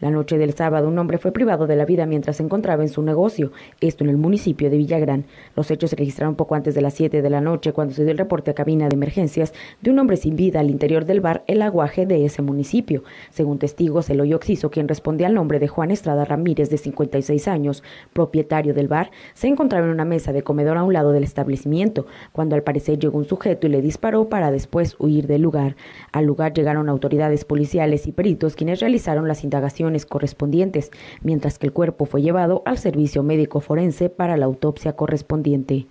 La noche del sábado, un hombre fue privado de la vida mientras se encontraba en su negocio, esto en el municipio de Villagrán. Los hechos se registraron poco antes de las 7 de la noche, cuando se dio el reporte a cabina de emergencias de un hombre sin vida al interior del bar El Aguaje de ese municipio. Según testigos, el hoyo Oxiso, quien respondía al nombre de Juan Estrada Ramírez, de 56 años, propietario del bar, se encontraba en una mesa de comedor a un lado del establecimiento, cuando al parecer llegó un sujeto y le disparó para después huir del lugar. Al lugar llegaron autoridades policiales y peritos, quienes realizaron las indagaciones correspondientes, mientras que el cuerpo fue llevado al servicio médico forense para la autopsia correspondiente.